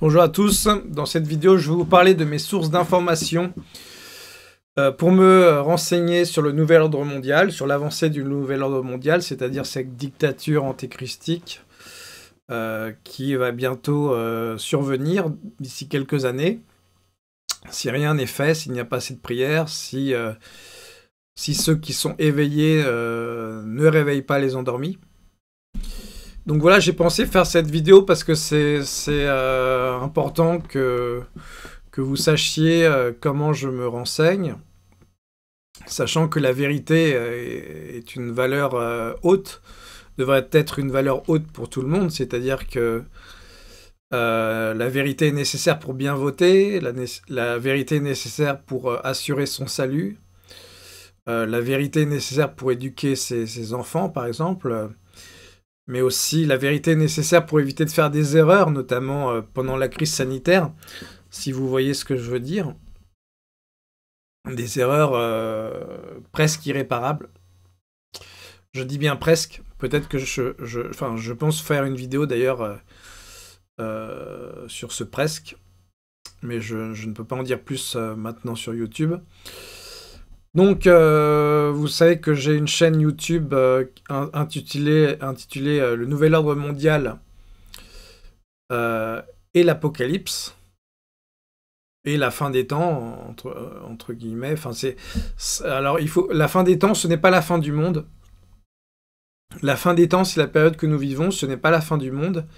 Bonjour à tous, dans cette vidéo je vais vous parler de mes sources d'informations euh, pour me renseigner sur le nouvel ordre mondial, sur l'avancée du nouvel ordre mondial, c'est-à-dire cette dictature antéchristique euh, qui va bientôt euh, survenir d'ici quelques années. Si rien n'est fait, s'il n'y a pas assez de prières, si, si ceux qui sont éveillés ne réveillent pas les endormis. Donc voilà, j'ai pensé faire cette vidéo parce que c'est euh, important que, vous sachiez euh, comment je me renseigne, sachant que la vérité euh, est une valeur haute, devrait être une valeur haute pour tout le monde, c'est-à-dire que la vérité est nécessaire pour bien voter, la, vérité est nécessaire pour assurer son salut, la vérité est nécessaire pour éduquer ses enfants, par exemple mais aussi la vérité nécessaire pour éviter de faire des erreurs, notamment euh, pendant la crise sanitaire, si vous voyez ce que je veux dire. Des erreurs euh, presque irréparables. Je dis bien presque. Peut-être que je, je, enfin, je pense faire une vidéo d'ailleurs euh, sur ce presque, mais je, ne peux pas en dire plus maintenant sur YouTube. Donc, euh, vous savez que j'ai une chaîne YouTube euh, intitulée, euh, Le Nouvel Ordre Mondial et l'Apocalypse et la fin des temps, entre, guillemets. Enfin, c'est, alors, il faut, la fin des temps, ce n'est pas la fin du monde. La fin des temps, c'est la période que nous vivons, ce n'est pas la fin du monde,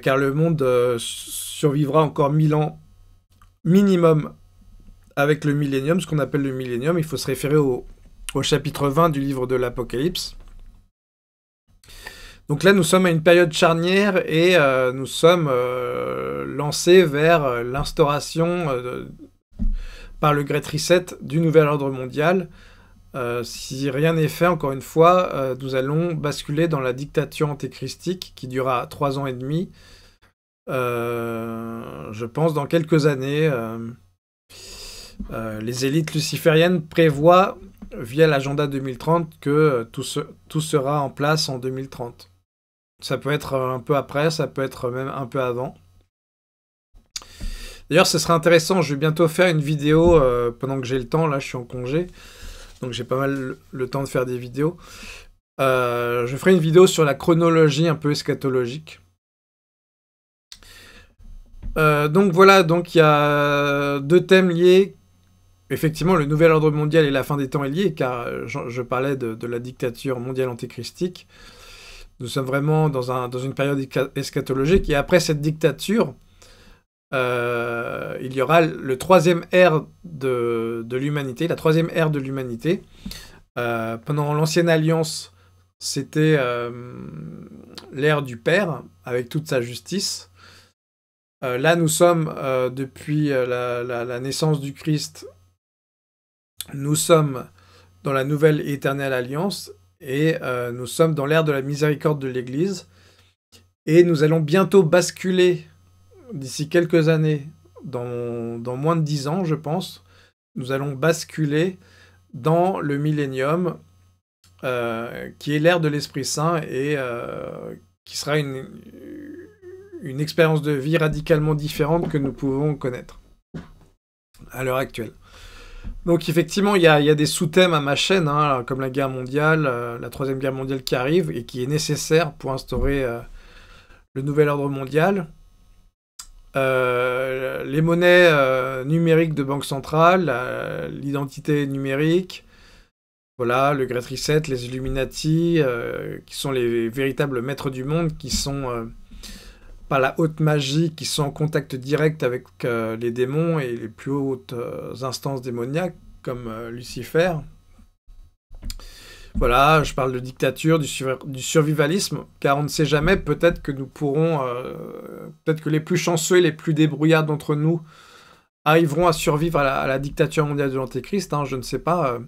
car le monde survivra encore mille ans minimum avec le millénium, ce qu'on appelle le millénium, il faut se référer au, chapitre 20 du livre de l'Apocalypse. Donc là, nous sommes à une période charnière et euh, nous sommes euh, lancés vers euh, l'instauration par le Great Reset du nouvel ordre mondial. si rien n'est fait, encore une fois, nous allons basculer dans la dictature antéchristique qui durera trois ans et demi, je pense, dans quelques années. Euh, les élites lucifériennes prévoient, via l'agenda 2030, que tout, sera en place en 2030. Ça peut être un peu après, ça peut être même un peu avant. D'ailleurs, ce sera intéressant, je vais bientôt faire une vidéo, euh, pendant que j'ai le temps, là je suis en congé, donc j'ai pas mal le temps de faire des vidéos. Euh, je ferai une vidéo sur la chronologie un peu eschatologique. donc voilà, donc il y a deux thèmes liés Effectivement, le nouvel ordre mondial et la fin des temps est lié, car euh, je, parlais de, la dictature mondiale antéchristique. Nous sommes vraiment dans, un, dans une période eschatologique, et après cette dictature, euh, il y aura le troisième ère de, de l'humanité, la troisième ère de l'humanité. Euh, pendant l'ancienne alliance, c'était l'ère du Père, avec toute sa justice. là, nous sommes, depuis la, naissance du Christ nous sommes dans la nouvelle éternelle alliance et euh, nous sommes dans l'ère de la miséricorde de l'Église et nous allons bientôt basculer d'ici quelques années, dans, moins de dix ans je pense, nous allons basculer dans le millénium euh, qui est l'ère de l'Esprit Saint et euh, qui sera une expérience de vie radicalement différente que nous pouvons connaître à l'heure actuelle. Donc effectivement, il y a, des sous-thèmes à ma chaîne, hein, comme la guerre mondiale, euh, la troisième guerre mondiale qui arrive et qui est nécessaire pour instaurer euh, le nouvel ordre mondial. Euh, les monnaies numériques de banque centrale, l'identité numérique, voilà, le Great Reset, les Illuminati, qui sont les véritables maîtres du monde, qui sont la haute magie qui sont en contact direct avec euh, les démons et les plus hautes euh, instances démoniaques comme euh, Lucifer. Voilà, je parle de dictature, du, survivalisme, car on ne sait jamais, peut-être que nous pourrons, peut-être que les plus chanceux et les plus débrouillards d'entre nous arriveront à survivre à la, dictature mondiale de l'Antéchrist, hein, je ne sais pas.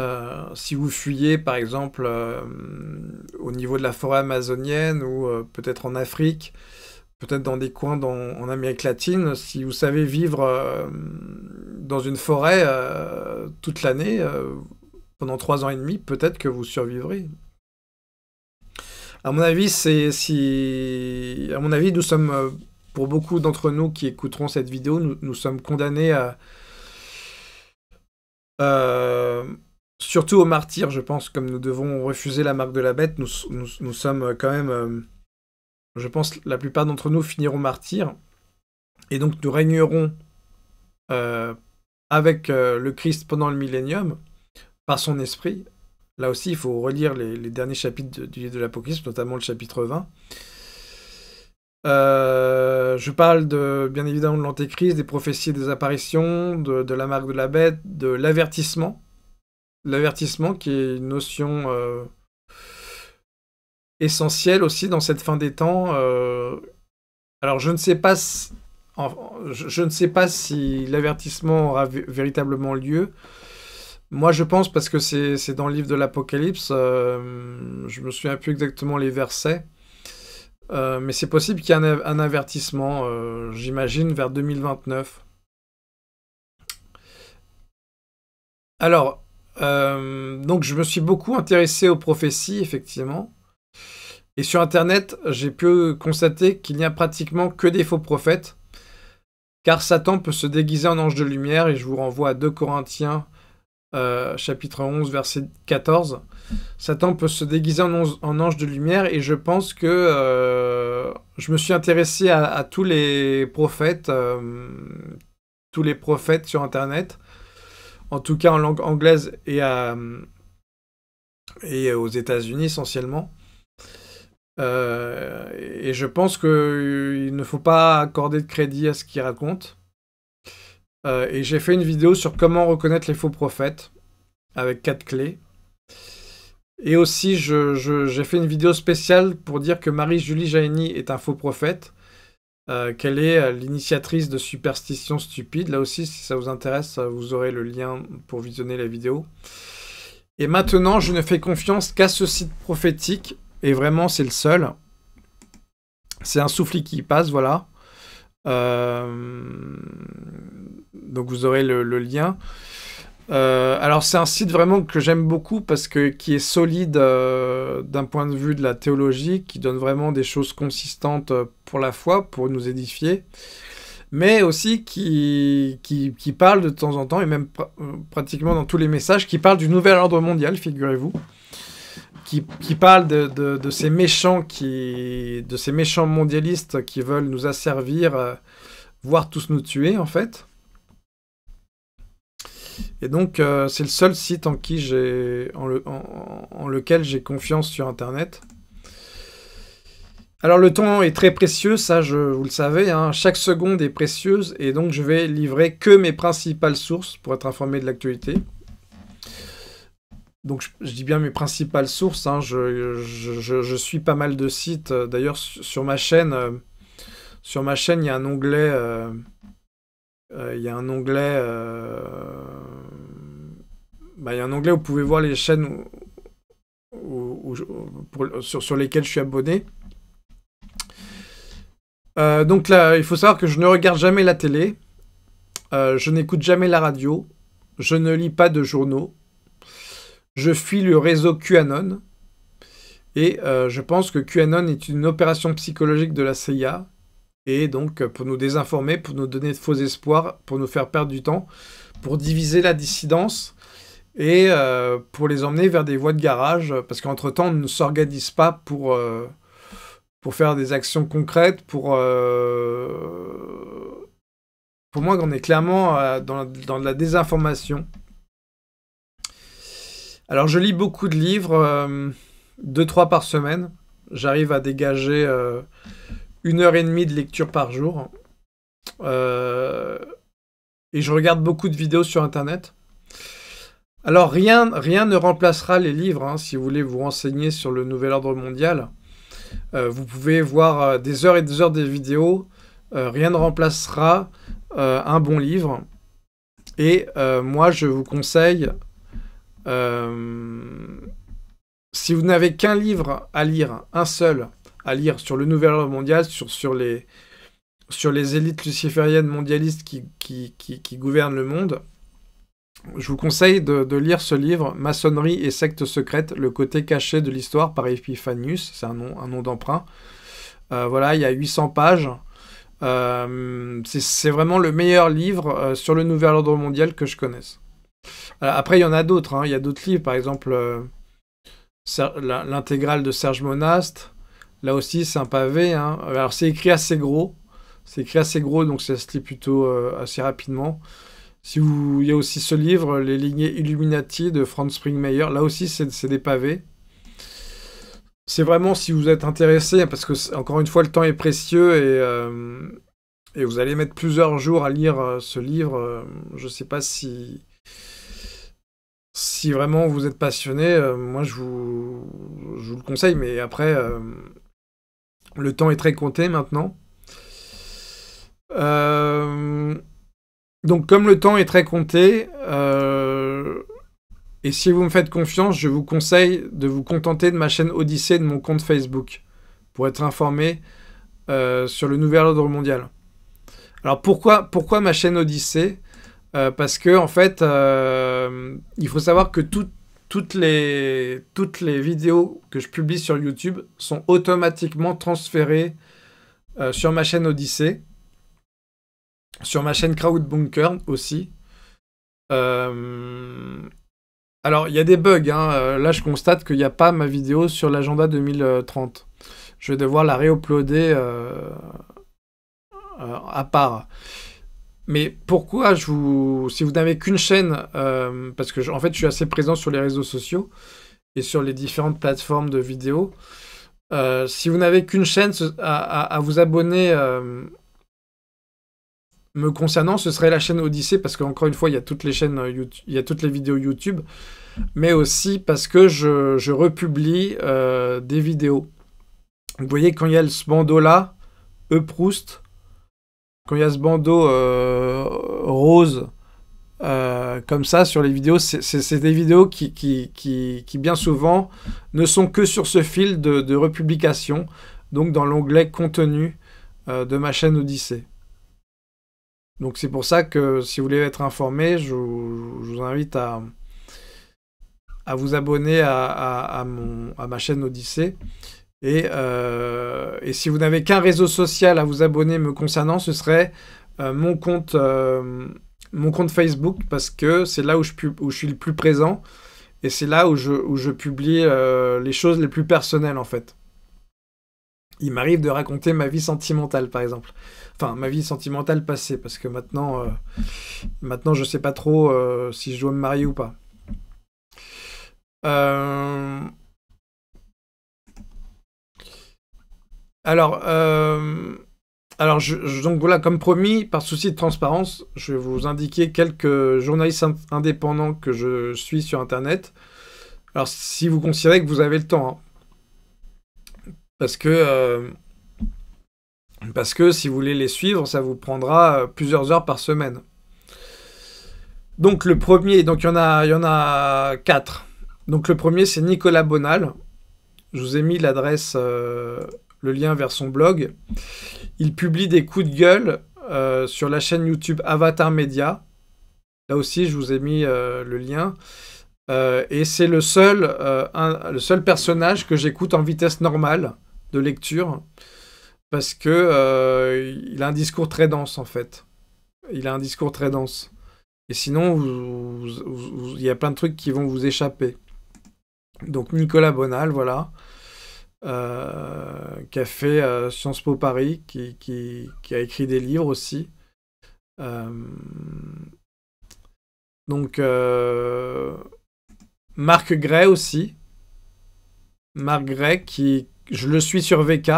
Euh, si vous fuyez, par exemple, euh, au niveau de la forêt amazonienne ou euh, peut-être en Afrique, peut-être dans des coins en Amérique latine, si vous savez vivre dans une forêt toute l'année, pendant trois ans et demi, peut-être que vous survivrez. À mon avis, c'est si, à mon avis, nous sommes pour beaucoup d'entre nous qui écouteront cette vidéo, nous sommes condamnés à surtout aux martyrs, je pense, comme nous devons refuser la marque de la bête, nous, sommes quand même, euh, je pense, la plupart d'entre nous finiront martyrs, et donc nous régnerons euh, avec euh, le Christ pendant le millénium, par son esprit. Là aussi, il faut relire les, derniers chapitres du livre de, l'Apocalypse, notamment le chapitre 20. je parle de, bien évidemment de l'antéchrist, des prophéties, des apparitions, de, la marque de la bête, de l'avertissement l'avertissement qui est une notion euh, essentielle aussi dans cette fin des temps. Euh, alors je ne sais pas si, je, ne sais pas si l'avertissement aura véritablement lieu. Moi, je pense, parce que c'est dans le livre de l'Apocalypse, euh, je me souviens plus exactement les versets, mais c'est possible qu'il y ait un, avertissement, j'imagine, vers 2029. Alors, euh, donc je me suis beaucoup intéressé aux prophéties, effectivement. Et sur Internet, j'ai pu constater qu'il n'y a pratiquement que des faux prophètes, car Satan peut se déguiser en ange de lumière, et je vous renvoie à 2 Corinthiens euh, chapitre 11, verset 14. Satan peut se déguiser en, ange de lumière, et je pense que euh, je me suis intéressé à, à tous les prophètes, tous les prophètes sur Internet en tout cas en langue anglaise et, aux États-Unis essentiellement. Euh, et je pense qu'il euh, ne faut pas accorder de crédit à ce qu'il raconte. Euh, et j'ai fait une vidéo sur comment reconnaître les faux prophètes avec quatre clés. Et aussi, j'ai fait une vidéo spéciale pour dire que Marie-Julie Jaini est un faux prophète euh, quelle est euh, l'initiatrice de Superstitions Stupides. Là aussi, si ça vous intéresse, euh, vous aurez le lien pour visionner la vidéo. Et maintenant, je ne fais confiance qu'à ce site prophétique, et vraiment, c'est le seul. C'est un souffle qui passe, voilà. Donc vous aurez le lien. Euh, alors c'est un site vraiment que j'aime beaucoup parce que qui est solide euh, d'un point de vue de la théologie, qui donne vraiment des choses consistantes euh, pour la foi, pour nous édifier, mais aussi qui, parle de temps en temps, et même pratiquement dans tous les messages, qui parle du nouvel ordre mondial, figurez-vous. Qui, parle de, ces méchants qui de ces méchants mondialistes qui veulent nous asservir voire tous nous tuer en fait et donc, euh, c'est le seul site en, qui j'ai, en, lequel j'ai confiance sur Internet. Alors, le temps est très précieux, ça, je, vous le savez. Hein. chaque seconde est précieuse et donc je vais livrer que mes principales sources pour être informé de l'actualité. Donc, je, dis bien mes principales sources. Hein. je, suis pas mal de sites. Euh, d'ailleurs, sur, ma chaîne, euh, sur ma chaîne, il y a un onglet. il y a un onglet bah, il y a un onglet où vous pouvez voir les chaînes sur, lesquelles je suis abonné. Euh, donc là, il faut savoir que je ne regarde jamais la télé, euh, je n'écoute jamais la radio, je ne lis pas de journaux, je fuis le réseau QAnon, et euh, je pense que QAnon est une opération psychologique de la CIA, et donc pour nous désinformer, pour nous donner de faux espoirs, pour nous faire perdre du temps, pour diviser la dissidence, et euh, pour les emmener vers des voies de garage, parce qu'entre-temps, on ne s'organise pas pour, euh, faire des actions concrètes, pour... Euh, pour moi, on est clairement dans, de la désinformation. Alors, je lis beaucoup de livres, deux, trois par semaine. J'arrive à dégager une heure et demie de lecture par jour. et je regarde beaucoup de vidéos sur Internet. Alors rien, ne remplacera les livres. Hein, si vous voulez vous renseigner sur le nouvel ordre mondial, euh, vous pouvez voir euh, des heures et des heures de vidéos. Euh, rien ne remplacera un bon livre. Et moi, je vous conseille, si vous n'avez qu'un livre à lire, un seul à lire sur le nouvel ordre mondial, sur, les, élites lucifériennes mondialistes qui gouvernent le monde, je vous conseille de, lire ce livre, Maçonnerie et sectes secrètes, le côté caché de l'histoire par Epiphanius, c'est un nom, d'emprunt. Euh, voilà, il y a 800 pages. Euh, c'est vraiment le meilleur livre euh, sur le nouvel ordre mondial que je connaisse. après, il y en a d'autres. Hein. Il y a d'autres livres, par exemple l'intégrale de Serge Monast. Là aussi, c'est un pavé. Hein. Alors, c'est écrit assez gros. C'est écrit assez gros, donc ça se lit plutôt assez rapidement. Si vous... Il y a aussi ce livre, Les lignées Illuminati de Franz Springmeier. Là aussi, c'est des pavés. C'est vraiment si vous êtes intéressé, parce que encore une fois, le temps est précieux et, euh, vous allez mettre plusieurs jours à lire euh, ce livre. Je ne sais pas si, si vraiment vous êtes passionné. Euh, moi, je vous, je vous le conseille, mais après, le temps est très compté maintenant. Euh, donc comme le temps est très compté, euh, et si vous me faites confiance, je vous conseille de vous contenter de ma chaîne Odyssée et de mon compte Facebook pour être informé euh, sur le nouvel ordre mondial. Alors pourquoi, pourquoi ma chaîne Odyssée euh, Parce que en fait, il faut savoir que toutes, les, toutes les vidéos que je publie sur YouTube sont automatiquement transférées sur ma chaîne Odyssée. Sur ma chaîne Crowd Bunker aussi. Euh, alors, il y a des bugs. Hein. Euh, là, je constate qu'il n'y a pas ma vidéo sur l'agenda 2030. Je vais devoir la réuploader euh, à part. Mais pourquoi je vous... Si vous n'avez qu'une chaîne, parce que en fait, je suis assez présent sur les réseaux sociaux et sur les différentes plateformes de vidéos. si vous n'avez qu'une chaîne à, vous abonner me concernant, ce serait la chaîne Odyssée, parce qu'encore une fois, il y a toutes les chaînes euh, YouTube, il y a toutes les vidéos YouTube, mais aussi parce que je, republie euh, des vidéos. Vous voyez, quand il y a ce bandeau-là, E Proust, quand il y a ce bandeau euh, rose, comme ça sur les vidéos, c'est des vidéos qui, qui, bien souvent ne sont que sur ce fil de, de republication, donc dans l'onglet contenu de ma chaîne Odyssée. Donc c'est pour ça que si vous voulez être informé, je, vous invite à, vous abonner à, ma chaîne Odyssée. Euh, et, si vous n'avez qu'un réseau social à vous abonner me concernant, ce serait euh, mon, compte, euh, mon compte Facebook, parce que c'est là où je, je suis le plus présent, et c'est là où je, où je publie les choses les plus personnelles en fait il m'arrive de raconter ma vie sentimentale, par exemple. Enfin, ma vie sentimentale passée, parce que maintenant, je euh, maintenant je sais pas trop euh, si je dois me marier ou pas. Euh, alors, alors donc voilà, comme promis, par souci de transparence, je vais vous indiquer quelques journalistes indépendants que je suis sur Internet. Alors, si vous considérez que vous avez le temps, hein, parce que, euh, parce que si vous voulez les suivre, ça vous prendra euh, plusieurs heures par semaine. Donc le premier, donc il y en a, y en a quatre. Donc le premier, c'est Nicolas Bonal. Je vous ai mis l'adresse, euh, le lien vers son blog. Il publie des coups de gueule sur la chaîne YouTube Avatar Media. Là aussi, je vous ai mis le lien. et c'est le seul, le seul personnage que j'écoute en vitesse normale de lecture parce que euh, il a un discours très dense en fait. Il a un discours très dense. Et sinon, il y a plein de trucs qui vont vous échapper. Donc Nicolas Bonal, voilà, euh, qui a fait euh, Sciences Po Paris, qui, qui, qui, a écrit des livres aussi. donc Marc Gray aussi. Marc Gray qui, je le suis sur VK.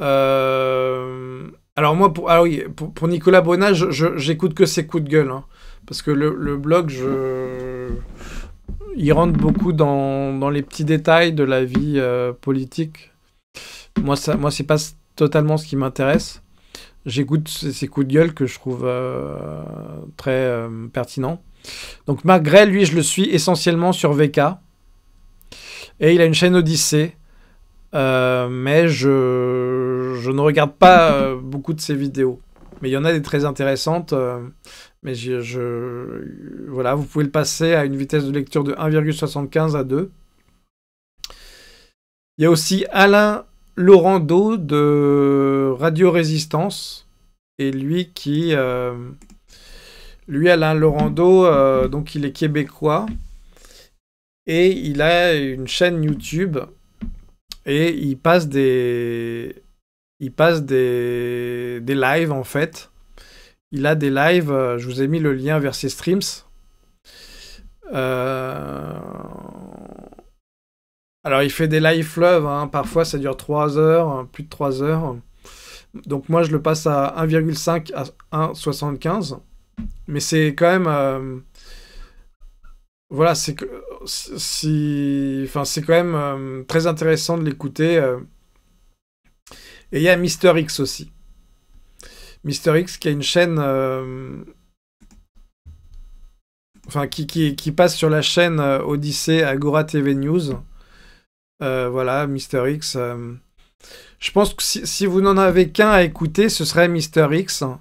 Euh, alors moi, pour, ah pour, Nicolas Bonnat, j'écoute que ses coups de gueule. Hein. parce que le, blog, je... il rentre beaucoup dans, les petits détails de la vie euh, politique. Moi, ça, moi c'est pas totalement ce qui m'intéresse. J'écoute ses coups de gueule que je trouve euh, très pertinent. Donc malgré, lui, je le suis essentiellement sur VK. Et il a une chaîne Odyssée. Euh, mais je, ne regarde pas euh, beaucoup de ses vidéos. Mais il y en a des très intéressantes. Euh, mais je, voilà, vous pouvez le passer à une vitesse de lecture de 1,75 à 2. Il y a aussi Alain Laurando de Radio Résistance. Et lui qui. lui, Alain Laurando, donc il est québécois. Et il a une chaîne YouTube et il passe des, il passe des, lives en fait. Il a des lives, euh, je vous ai mis le lien vers ses streams. Euh, alors il fait des live love. Hein. parfois ça dure 3 heures, hein, plus de 3 heures. Donc moi je le passe à 1,5 à 1,75. Mais c'est quand même... Euh, voilà, c'est que si, enfin, c'est quand même euh, très intéressant de l'écouter. Euh. Et il y a Mister X aussi. Mister X qui a une chaîne, euh, enfin, qui, passe sur la chaîne Odyssée Agora TV News. voilà, Mister X. je pense que si, si vous n'en avez qu'un à écouter, ce serait Mister X. Hein.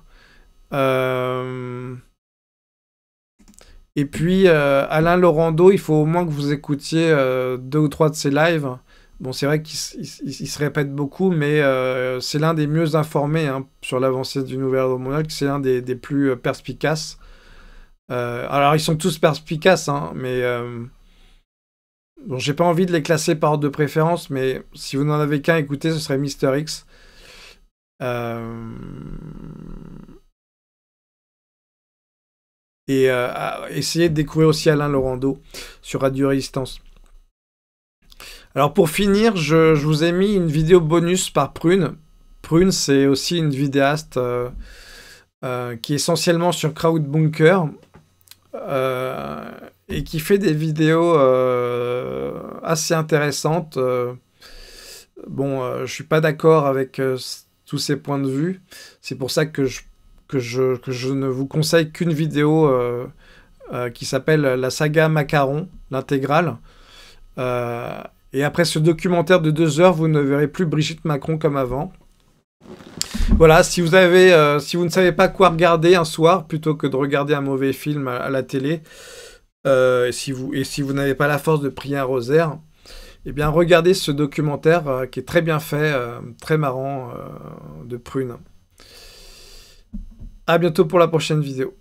Euh, et puis, euh, Alain Laurando, il faut au moins que vous écoutiez euh, deux ou trois de ses lives. Bon, c'est vrai qu'il se répète beaucoup, mais euh, c'est l'un des mieux informés hein, sur l'avancée du nouvel ordre mondial, c'est l'un des, plus perspicaces. alors, ils sont tous perspicaces, hein, mais... Bon, j'ai pas envie de les classer par ordre de préférence, mais si vous n'en avez qu'un, écouter, ce serait Mister X. Euh et euh, essayer de découvrir aussi Alain Laurando sur Radio Résistance. Alors pour finir, je, vous ai mis une vidéo bonus par Prune. Prune, c'est aussi une vidéaste euh, euh, qui est essentiellement sur Crowd Bunker et qui fait des vidéos assez intéressantes. bon, je suis pas d'accord avec tous ces points de vue. C'est pour ça que je que je, ne vous conseille qu'une vidéo euh, euh, qui s'appelle La saga Macaron, l'intégrale. Euh, et après ce documentaire de deux heures, vous ne verrez plus Brigitte Macron comme avant. Voilà, si vous, avez, si vous ne savez pas quoi regarder un soir, plutôt que de regarder un mauvais film à, la télé, et si vous, si vous n'avez pas la force de prier un rosaire, eh bien regardez ce documentaire qui est très bien fait, très marrant, de Prune. À bientôt pour la prochaine vidéo.